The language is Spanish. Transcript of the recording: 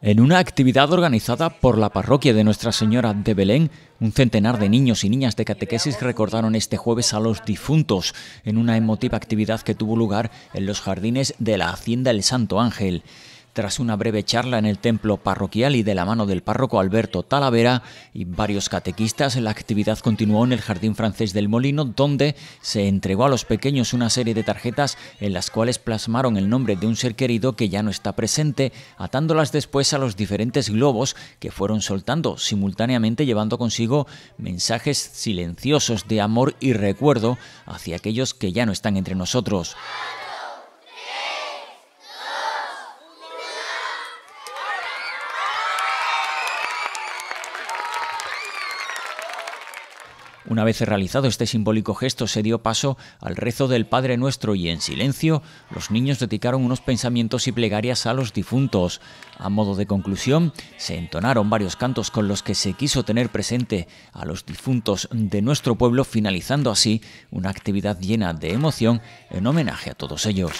En una actividad organizada por la parroquia de Nuestra Señora de Belén, un centenar de niños y niñas de catequesis recordaron este jueves a los difuntos en una emotiva actividad que tuvo lugar en los jardines de la Hacienda El Santo Ángel. Tras una breve charla en el templo parroquial y de la mano del párroco Alberto Talavera y varios catequistas, la actividad continuó en el Jardín Francés del Molino, donde se entregó a los pequeños una serie de tarjetas en las cuales plasmaron el nombre de un ser querido que ya no está presente, atándolas después a los diferentes globos que fueron soltando, simultáneamente llevando consigo mensajes silenciosos de amor y recuerdo hacia aquellos que ya no están entre nosotros. Una vez realizado este simbólico gesto se dio paso al rezo del Padre Nuestro y en silencio los niños dedicaron unos pensamientos y plegarias a los difuntos. A modo de conclusión, se entonaron varios cantos con los que se quiso tener presente a los difuntos de nuestro pueblo, finalizando así una actividad llena de emoción en homenaje a todos ellos.